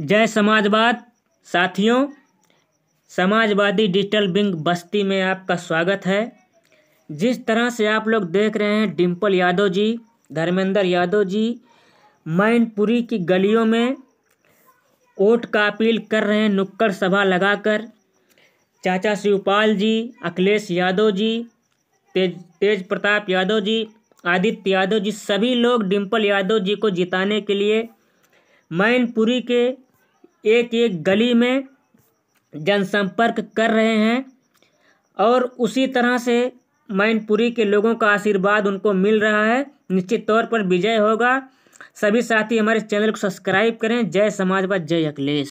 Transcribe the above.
जय समाजवाद साथियों समाजवादी डिजिटल बिंग बस्ती में आपका स्वागत है जिस तरह से आप लोग देख रहे हैं डिम्पल यादव जी धर्मेंद्र यादव जी मैनपुरी की गलियों में वोट का अपील कर रहे हैं नुक्कड़ सभा लगाकर चाचा शिवपाल जी अखिलेश यादव जी तेज तेज प्रताप यादव जी आदित्य यादव जी सभी लोग डिम्पल यादव जी को जिताने के लिए मैनपुरी के एक एक गली में जनसंपर्क कर रहे हैं और उसी तरह से मैनपुरी के लोगों का आशीर्वाद उनको मिल रहा है निश्चित तौर पर विजय होगा सभी साथी हमारे चैनल को सब्सक्राइब करें जय समाजवाद जय अखिलेश